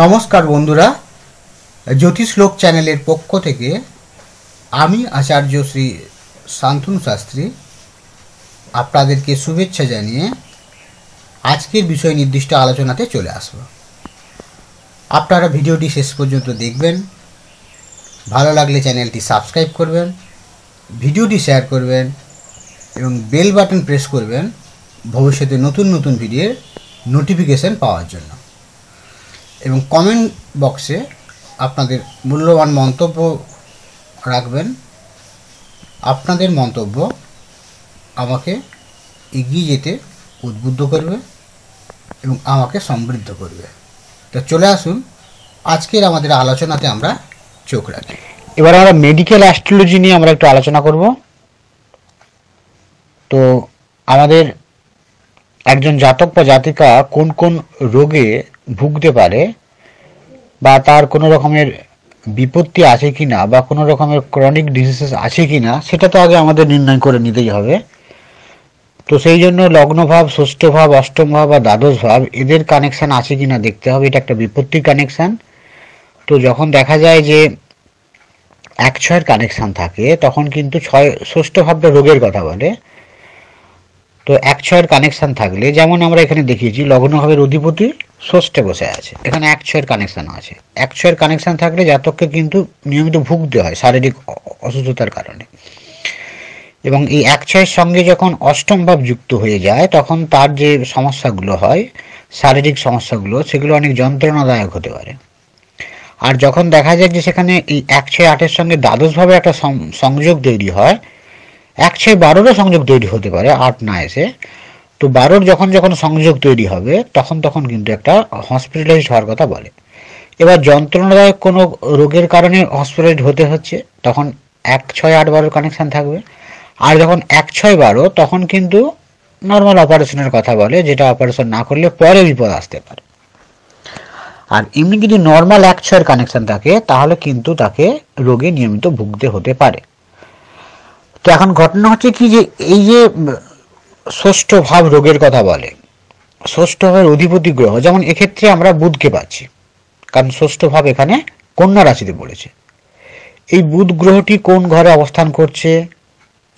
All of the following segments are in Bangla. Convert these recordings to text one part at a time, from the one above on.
নমস্কার বন্ধুরা জ্যোতিষ চ্যানেলের পক্ষ থেকে আমি আচার্য শ্রী শান্তনু শাস্ত্রী আপনাদেরকে শুভেচ্ছা জানিয়ে আজকের বিষয় নির্দিষ্ট আলোচনাতে চলে আসব আপনারা ভিডিওটি শেষ পর্যন্ত দেখবেন ভালো লাগলে চ্যানেলটি সাবস্ক্রাইব করবেন ভিডিওটি শেয়ার করবেন এবং বেল বাটন প্রেস করবেন ভবিষ্যতে নতুন নতুন ভিডিওর নোটিফিকেশান পাওয়ার জন্য এবং কমেন্ট বক্সে আপনাদের মূল্যবান মন্তব্য রাখবেন আপনাদের মন্তব্য আমাকে এগিয়ে যেতে উদ্বুদ্ধ করবে এবং আমাকে সমৃদ্ধ করবে তো চলে আসুন আজকের আমাদের আলোচনাতে আমরা চোখ রাখি এবার আমরা মেডিকেল অ্যাস্ট্রোলজি নিয়ে আমরা একটু আলোচনা করব তো আমাদের একজন জাতক বা জাতিকা কোন কোন রোগে ভুগতে পারে বা তার কোনো রকমের বিপত্তি আছে কি না বা কোনো রকমের ক্রনিক ডিজিজেস আছে কি না সেটা তো আগে আমাদের নির্ণয় করে নিতেই হবে তো সেই জন্য লগ্নভাব ষষ্ঠ ভাব অষ্টম ভাব বা দ্বাদশ ভাব এদের কানেকশান আছে কি না দেখতে হবে এটা একটা বিপত্তির কানেকশান তো যখন দেখা যায় যে এক ছয়ের কানেকশান থাকে তখন কিন্তু ছয় ষষ্ঠ ভাবটা রোগের কথা বলে তো এক ছয়ের কানেকশান থাকলে যেমন আমরা এখানে দেখিয়েছি হবে রধিপতি ষষ্ঠে বসে আছে এখানে এক ছয়ের কানেকশান আছে এক ছয়ের কানেকশান থাকলে জাতককে কিন্তু নিয়মিত ভুগতে হয় শারীরিক অসুস্থতার কারণে এবং এই এক ছয়ের সঙ্গে যখন অষ্টম ভাব যুক্ত হয়ে যায় তখন তার যে সমস্যাগুলো হয় শারীরিক সমস্যাগুলো সেগুলো অনেক যন্ত্রণাদায়ক হতে পারে আর যখন দেখা যায় যে সেখানে এই এক ছয় আটের সঙ্গে দ্বাদশভাবে একটা সংযোগ তৈরি হয় এক ছয় বারোরও সংযোগ তৈরি হতে পারে আট না এসে তো বারোর যখন যখন সংযোগ তৈরি হবে তখন তখন কিন্তু একটা হসপিটালাইজড হওয়ার কথা বলে এবার যন্ত্রণাদায়ক কোনো রোগের কারণে হসপিটালাইজড হতে হচ্ছে তখন এক ছয় আট বারোর কানেকশান থাকবে আর যখন এক ছয় বারো তখন কিন্তু নর্মাল অপারেশনের কথা বলে যেটা অপারেশন না করলে পরে বিপদ আসতে পারে আর এমনি যদি নর্মাল এক ছয়ের কানেকশান থাকে তাহলে কিন্তু তাকে রোগে নিয়মিত ভুগতে হতে পারে তো এখন ঘটনা হচ্ছে কি যে এই যে ষষ্ঠ ভাব রোগের কথা বলে ষষ্ঠ ভাবের অধিপতি গ্রহ যেমন এক্ষেত্রে আমরা বুধকে পাচ্ছি কারণ ষষ্ঠ ভাব এখানে কন্যা রাশিতে পড়েছে এই বুধ গ্রহটি কোন ঘরে অবস্থান করছে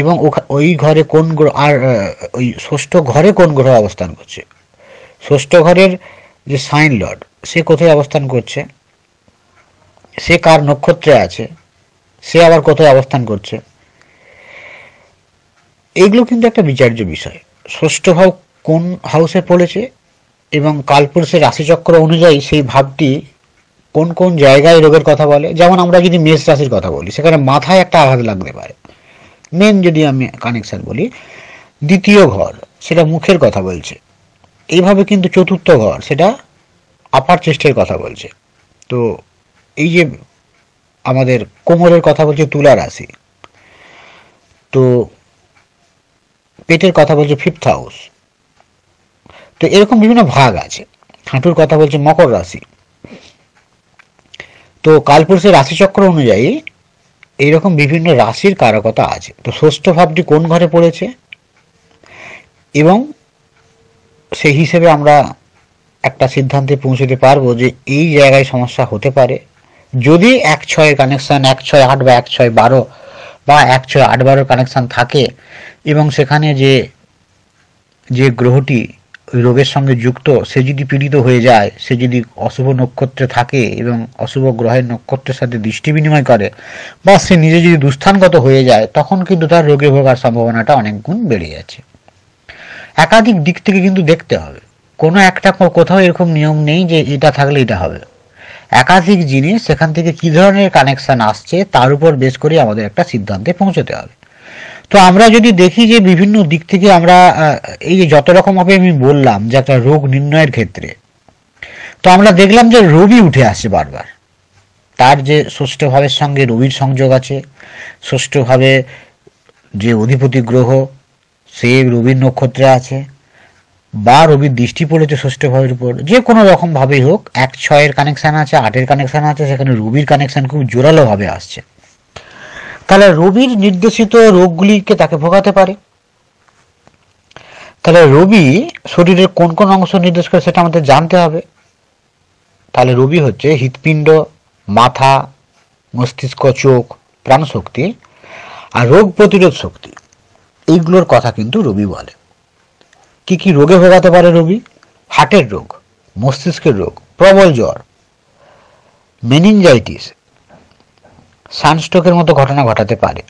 এবং ওই ঘরে কোন গ্রহ আর ওই ষষ্ঠ ঘরে কোন গ্রহ অবস্থান করছে ষষ্ঠ ঘরের যে সাইন লর্ড সে কোথায় অবস্থান করছে সে কার নক্ষত্রে আছে সে আবার কোথায় অবস্থান করছে এগুলো কিন্তু একটা বিচার্য বিষয় ষষ্ঠ ভাব কোন হাউসে পড়েছে এবং কালপুরুষের রাশিচক্র অনুযায়ী সেই ভাবটি কোন কোন জায়গায় রোগের কথা বলে যেমন আমরা যদি মেষ রাশির কথা বলি সেখানে মাথায় একটা আঘাত লাগতে পারে মেন যদি আমি কানেকশন বলি দ্বিতীয় ঘর সেটা মুখের কথা বলছে এইভাবে কিন্তু চতুর্থ ঘর সেটা আপার চেষ্টের কথা বলছে তো এই যে আমাদের কোমরের কথা বলছে তুলা রাশি তো পেটের কথা বলছে ফিফথ হাউস তো এরকম বিভিন্ন ভাগ আছে হাঁটুর কথা বলছে মকর রাশি তো কালপুরুষের রাশিচক্র অনুযায়ী এইরকম বিভিন্ন রাশির কারকতা আছে তো ষষ্ঠ ভাবটি কোন ঘরে পড়েছে এবং সেই হিসেবে আমরা একটা সিদ্ধান্তে পৌঁছতে পারবো যে এই জায়গায় সমস্যা হতে পারে যদি এক ছয় কানেকশান এক ছয় আট বা এক ছয় বারো বা একশো আট বারোর কানেকশান থাকে এবং সেখানে যে যে গ্রহটি রোগের সঙ্গে যুক্ত সে যদি পীড়িত হয়ে যায় সে যদি অশুভ নক্ষত্রে থাকে এবং অশুভ গ্রহের নক্ষত্রের সাথে দৃষ্টি বিনিময় করে বা সে নিজে যদি দুস্থানগত হয়ে যায় তখন কিন্তু তার রোগে ভোগার সম্ভাবনাটা অনেক গুণ বেড়ে যাচ্ছে একাধিক দিক থেকে কিন্তু দেখতে হবে কোনো একটা কোথাও এরকম নিয়ম নেই যে এটা থাকলে এটা হবে একাধিক জিনিস সেখান থেকে কি ধরনের কানেকশান আসছে তার উপর বেশ করে আমাদের একটা সিদ্ধান্তে পৌঁছতে হবে তো আমরা যদি দেখি যে বিভিন্ন দিক থেকে আমরা এই যে যত রকমভাবে আমি বললাম যে একটা রোগ নির্ণয়ের ক্ষেত্রে তো আমরা দেখলাম যে রবি উঠে আসছে বারবার তার যে ষষ্ঠভাবের সঙ্গে রবির সংযোগ আছে সুষ্ঠুভাবে যে অধিপতি গ্রহ সে রবির নক্ষত্রে আছে বা রবির দৃষ্টি পড়েছে ষষ্ঠ ভাবের উপর যে কোনো রকম ভাবেই হোক এক ছয়ের কানেকশান আছে আটের কানেকশান আছে সেখানে রবির কানেকশান খুব জোরালোভাবে আসছে তাহলে রবির নির্দেশিত রোগগুলিকে তাকে ভোগাতে পারে তাহলে রবি শরীরের কোন কোন অংশ নির্দেশ করে সেটা আমাদের জানতে হবে তাহলে রবি হচ্ছে হৃৎপিণ্ড মাথা মস্তিষ্ক চোখ প্রাণশক্তি আর রোগ প্রতিরোধ শক্তি এইগুলোর কথা কিন্তু রবি বলে কি কি রোগে ভোগাতে পারে রবি হার্টের রোগ মস্তিষ্কের রোগ প্রবল জ্বর মেনিনজাইটিস সানস্ট্রোকের মতো ঘটনা ঘটাতে পারে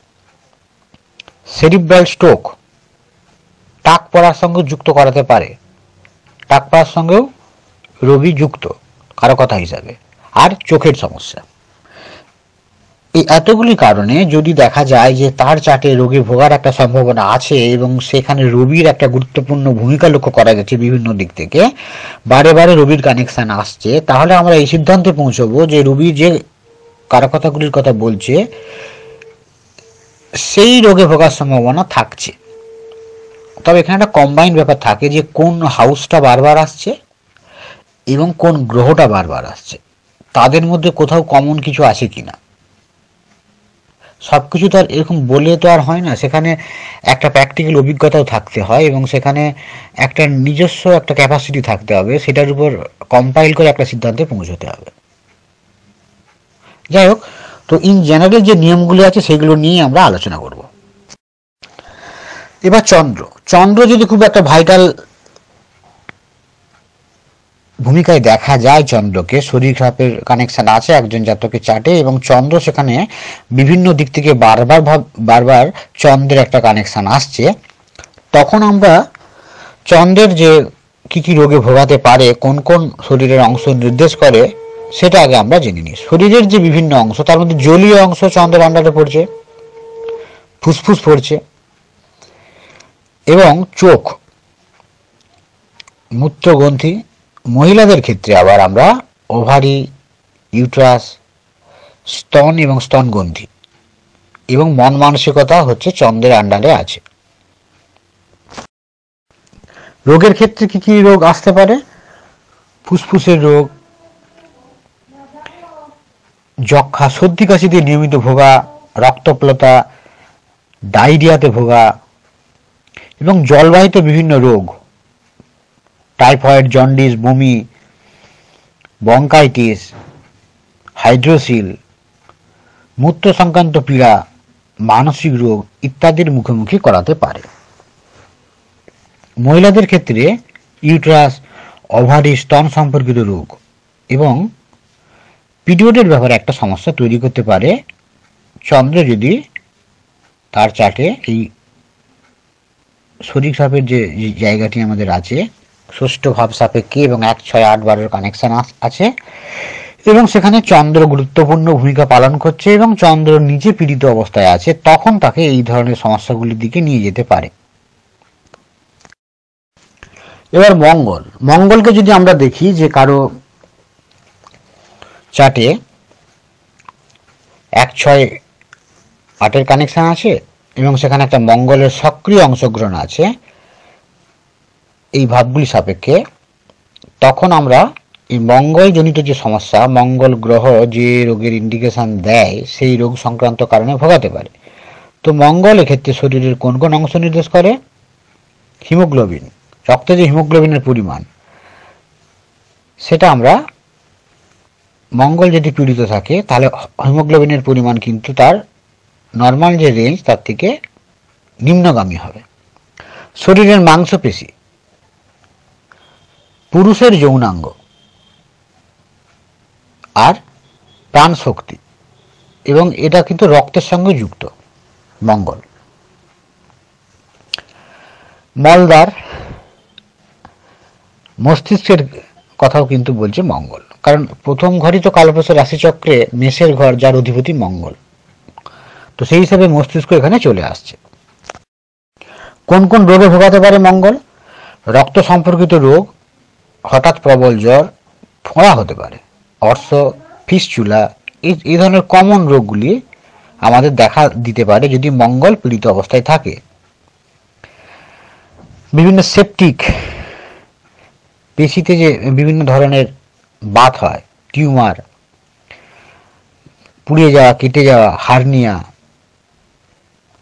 সেরিব্রাল স্ট্রোক টাক পড়ার সঙ্গে যুক্ত করাতে পারে টাক পড়ার সঙ্গেও রবি যুক্ত কারো কথা হিসাবে আর চোখের সমস্যা এই এতগুলি কারণে যদি দেখা যায় যে তার চার্টে রোগী ভোগার একটা সম্ভাবনা আছে এবং সেখানে রবির একটা গুরুত্বপূর্ণ ভূমিকা লক্ষ্য করা যাচ্ছে বিভিন্ন দিক থেকে বারে বারে রবির কানেকশান আসছে তাহলে আমরা এই সিদ্ধান্তে পৌঁছবো যে রবি যে কারকথাগুলির কথা বলছে সেই রোগে ভোগার সম্ভাবনা থাকছে তবে এখানে একটা কম্বাইন ব্যাপার থাকে যে কোন হাউসটা বারবার আসছে এবং কোন গ্রহটা বারবার আসছে তাদের মধ্যে কোথাও কমন কিছু আছে কিনা সব কিছু তো আর এরকম বলে তো আর হয় না সেখানে একটা প্র্যাকটিক্যাল অভিজ্ঞতাও থাকতে হয় এবং সেখানে একটা নিজস্ব একটা ক্যাপাসিটি থাকতে হবে সেটার উপর কম্পাইল করে একটা সিদ্ধান্তে পৌঁছতে হবে যাই হোক তো ইন জেনারেল যে নিয়মগুলি আছে সেগুলো নিয়ে আমরা আলোচনা করব এবার চন্দ্র চন্দ্র যদি খুব একটা ভাইটাল ভূমিকায় দেখা যায় চন্দ্রকে শরীর খারাপের কানেকশন আছে একজন জাতকের চাটে এবং চন্দ্র সেখানে বিভিন্ন দিক থেকে বারবার বারবার চন্দ্রের একটা কানেকশন আসছে তখন আমরা চন্দ্রের যে কী কী রোগে ভোগাতে পারে কোন কোন শরীরের অংশ নির্দেশ করে সেটা আগে আমরা জেনে নিই শরীরের যে বিভিন্ন অংশ তার মধ্যে জলীয় অংশ চন্দ্র আন্ডারে পড়ছে ফুসফুস পড়ছে এবং চোখ মূত্রগ্রন্থি মহিলাদের ক্ষেত্রে আবার আমরা ওভারি ইউট্রাস স্তন এবং স্তনগ্রন্থি এবং মন মানসিকতা হচ্ছে চন্দ্রের আন্ডারে আছে রোগের ক্ষেত্রে কি কি রোগ আসতে পারে ফুসফুসের রোগ যক্ষা সর্দি কাশিতে নিয়মিত ভোগা রক্তপ্লতা ডায়রিয়াতে ভোগা এবং জলবাহিত বিভিন্ন রোগ টাইফয়েড জন্ডিস বমি বঙ্কাইটিস হাইড্রোসিল মূত্র সংক্রান্ত পীড়া মানসিক রোগ ইত্যাদির মুখোমুখি করাতে পারে মহিলাদের ক্ষেত্রে ইউট্রাস অভারি স্তন সম্পর্কিত রোগ এবং পিডিওডের ব্যাপারে একটা সমস্যা তৈরি করতে পারে চন্দ্র যদি তার চাটে এই শরীর সাপের যে জায়গাটি আমাদের আছে সুষ্ঠু ভাব সাপেক্ষে এবং এক ছয় আট বারের কানেকশান আছে এবং সেখানে চন্দ্র গুরুত্বপূর্ণ ভূমিকা পালন করছে এবং চন্দ্র নিজে পীড়িত অবস্থায় আছে তখন তাকে এই ধরনের সমস্যাগুলির দিকে নিয়ে যেতে পারে এবার মঙ্গল মঙ্গলকে যদি আমরা দেখি যে কারো চাটে এক ছয় আটের কানেকশান আছে এবং সেখানে একটা মঙ্গলের সক্রিয় অংশগ্রহণ আছে এই ভাবগুলি সাপেক্ষে তখন আমরা এই মঙ্গলজনিত যে সমস্যা মঙ্গল গ্রহ যে রোগের ইন্ডিকেশন দেয় সেই রোগ সংক্রান্ত কারণে ভোগাতে পারে তো মঙ্গল এক্ষেত্রে শরীরের কোন কোন অংশ নির্দেশ করে হিমোগ্লোবিন রক্তে যে হিমোগ্লোবিনের পরিমাণ সেটা আমরা মঙ্গল যদি পীড়িত থাকে তাহলে হিমোগ্লোবিনের পরিমাণ কিন্তু তার নর্মাল যে রেঞ্জ তার থেকে নিম্নগামী হবে শরীরের মাংসপেশি পুরুষের যৌনাঙ্গ আর প্রাণ শক্তি এবং এটা কিন্তু রক্তের সঙ্গে যুক্ত মঙ্গল মলদার মস্তিষ্কের কথাও কিন্তু বলছে মঙ্গল কারণ প্রথম ঘরই তো কালপ্রস রাশিচক্রে মেষের ঘর যার অধিপতি মঙ্গল তো সেই হিসাবে মস্তিষ্ক এখানে চলে আসছে কোন কোন রোগে ভোগাতে পারে মঙ্গল রক্ত সম্পর্কিত রোগ হঠাৎ প্রবল জ্বর ফোঁড়া হতে পারে অর্থ ফিসচুলা এই ধরনের কমন রোগগুলি আমাদের দেখা দিতে পারে যদি মঙ্গল পীড়িত অবস্থায় থাকে বিভিন্ন সেপটিক পেশিতে যে বিভিন্ন ধরনের বাত হয় টিউমার পুড়িয়ে যাওয়া কেটে যাওয়া হার্নিয়া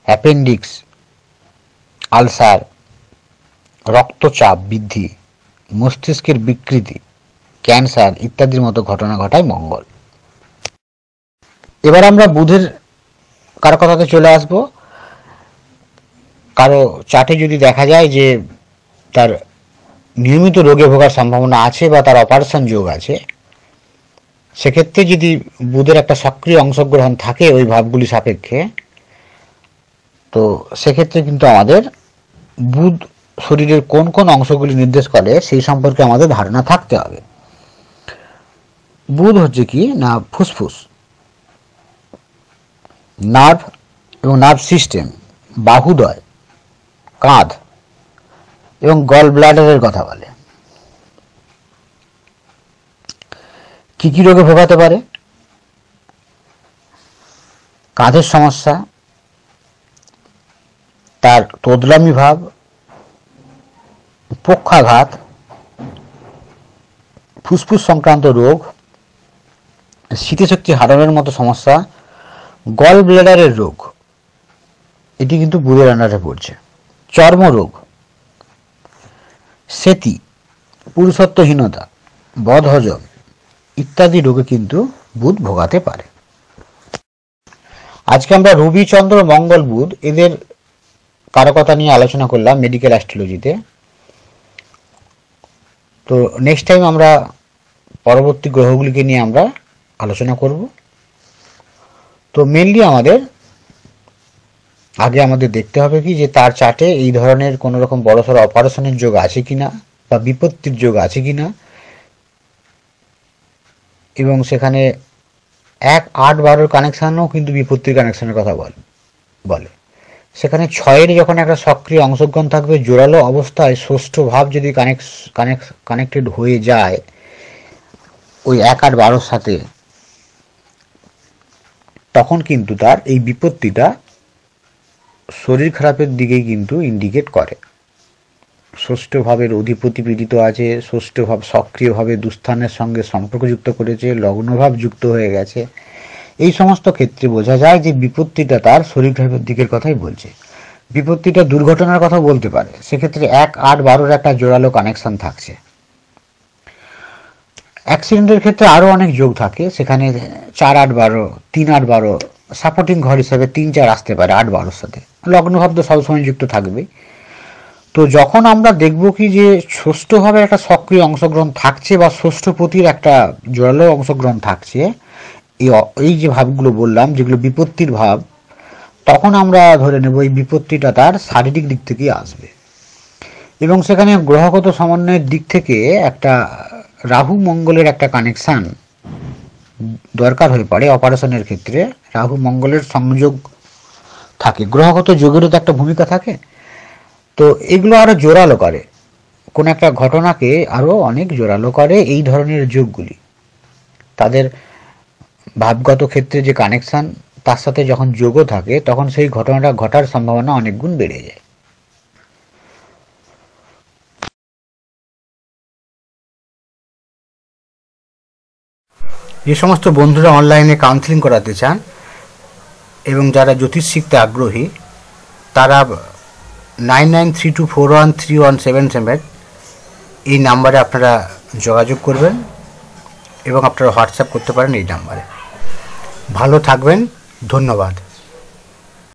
অ্যাপেন্ডিক্স আলসার রক্তচাপ বৃদ্ধি মস্তিষ্কের বিকৃতি ক্যান্সার ইত্যাদির মতো ঘটনা ঘটায় মঙ্গল এবার আমরা বুধের কারো কথাতে চলে আসব কারো চাটে যদি দেখা যায় যে তার নিয়মিত রোগে ভোগার সম্ভাবনা আছে বা তার অপারেশন যোগ আছে সেক্ষেত্রে যদি বুধের একটা সক্রিয় অংশগ্রহণ থাকে ওই ভাবগুলি সাপেক্ষে তো সেক্ষেত্রে কিন্তু আমাদের বুধ শরীরের কোন কোন অংশগুলি নির্দেশ করে সেই সম্পর্কে আমাদের ধারণা থাকতে হবে বুধ হচ্ছে কি না ফুসফুস নার্ভ এবং নার্ভ সিস্টেম বাহুদয় কাঁধ এবং গল ব্লাডারের কথা বলে কি কি রোগে ভোগাতে পারে কাঁধের সমস্যা তার তোদলামি ভাব পক্ষাঘাত ফুসফুস সংক্রান্ত রোগ স্মৃতিশক্তি হারানোর মতো সমস্যা গল ব্লেডারের রোগ এটি কিন্তু বুধের আন্ডারে পড়ছে চর্মরোগ সেতি পুরুষত্বহীনতা বদহজম ইত্যাদি রোগে কিন্তু বুধ ভোগাতে পারে আজকে আমরা রবিচন্দ্র মঙ্গল বুধ এদের কারকতা নিয়ে আলোচনা করলাম মেডিকেল অ্যাস্ট্রোলজিতে তো নেক্সট টাইম আমরা পরবর্তী গ্রহগুলিকে নিয়ে আমরা আলোচনা করব তো মেনলি আমাদের আগে আমাদের দেখতে হবে কি যে তার চার্টে এই ধরনের কোনো রকম বড়সড় অপারেশনের যোগ আছে কি না বা বিপত্তির যোগ আছে কি না এবং সেখানে এক আট বারোর কানেকশানও কিন্তু বিপত্তির কানেকশানের কথা বলে সেখানে ছয়ের যখন একটা সক্রিয় অংশগ্রহণ থাকবে জোরালো অবস্থায় ষষ্ঠ ভাব যদি কানেক্টেড হয়ে যায় ওই এক আর বারোর সাথে তখন কিন্তু তার এই বিপত্তিটা শরীর খারাপের দিকেই কিন্তু ইন্ডিকেট করে ষষ্ঠভাবের অধিপতি পীড়িত আছে ষষ্ঠভাব সক্রিয়ভাবে দুস্থানের সঙ্গে সম্পর্কযুক্ত করেছে লগ্নভাব যুক্ত হয়ে গেছে এই সমস্ত ক্ষেত্রে বোঝা যায় যে বিপত্তিটা তার শরীর খারাপের দিকের কথাই বলছে বিপত্তিটা দুর্ঘটনার কথা বলতে পারে সেক্ষেত্রে এক আট বারোর একটা জোরালো কানেকশন থাকছে অ্যাক্সিডেন্টের ক্ষেত্রে আরও অনেক যোগ থাকে সেখানে চার আট বারো তিন আট বারো সাপোর্টিং ঘর হিসাবে তিন চার আসতে পারে আট বারোর সাথে লগ্নভাব তো সবসময় যুক্ত থাকবে তো যখন আমরা দেখব কি যে ষষ্ঠভাবে একটা সক্রিয় অংশগ্রহণ থাকছে বা ষষ্ঠপতির একটা জোরালো অংশগ্রহণ থাকছে এই এই যে ভাবগুলো বললাম যেগুলো বিপত্তির ভাব তখন আমরা ধরে নেব এই বিপত্তিটা তার শারীরিক দিক থেকেই আসবে এবং সেখানে গ্রহগত সমন্বয়ের দিক থেকে একটা রাহু মঙ্গলের একটা কানেকশান দরকার হয়ে পড়ে অপারেশনের ক্ষেত্রে রাহু মঙ্গলের সংযোগ থাকে গ্রহগত যোগেরও তো একটা ভূমিকা থাকে তো এগুলো আরও জোরালো করে কোনো একটা ঘটনাকে আরও অনেক জোরালো করে এই ধরনের যোগগুলি তাদের ভাবগত ক্ষেত্রে যে কানেকশান তার সাথে যখন যোগও থাকে তখন সেই ঘটনাটা ঘটার সম্ভাবনা অনেক গুণ বেড়ে যায় যে সমস্ত বন্ধুরা অনলাইনে কাউন্সিলিং করাতে চান এবং যারা জ্যোতিষ শিখতে আগ্রহী তারা nine nine three two four one three one seven seven এই নাম্বারে আপনারা যোগাযোগ করবেন এবং আপনারা হোয়াটসঅ্যাপ করতে পারেন এই নাম্বারে ভালো থাকবেন ধন্যবাদ